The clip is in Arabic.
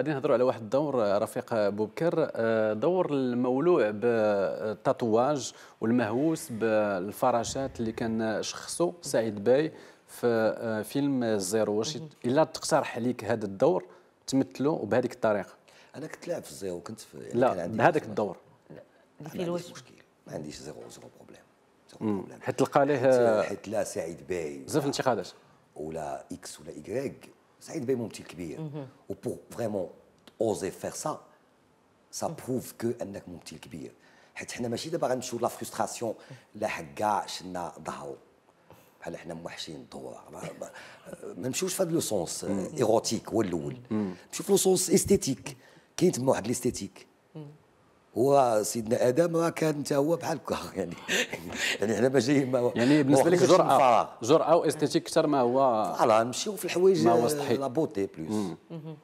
غادي نهضروا على واحد الدور آه، رفيق بوبكر آه، دور المولوع بالتطواج والمهووس بالفراشات اللي كان شخصه سعيد باي في آه، فيلم الزيرو واش الا تقترح عليك هذا الدور تمثله وبهذيك الطريقه انا كنت لاعب في الزيرو كنت في يعني لا بهذاك الدور لا ما عنديش مشكل ما عنديش زيرو زيرو بروبليم زيرو بروبليم حيت تلقى ليه حيت لا سعيد باي بزاف انتقادات ولا اكس ولا ايكغيك سعيد بيه ممثل كبير وبور فريمون اوزي فير سا سا بروف كو انك ممثل كبير حيت حنا ماشي دابا غنمشيو لا فرستراسيون لا حكا شنا ظهروا بحال حنا موحشين الدور ما نمشيوش في هذا لو سونس ايروتيك هو الاول نمشيو في لو سونس استيتيك كاين تما واحد الاستيتيك هو سيدنا ادم كان حتى هو بحال هكا يعني يعني حنا ما جايين ما يعني بالنسبه لك جرأه جرأه واستيتيك اكثر ما هو فوالا نمشيو في الحوايج لا بوتي بلوس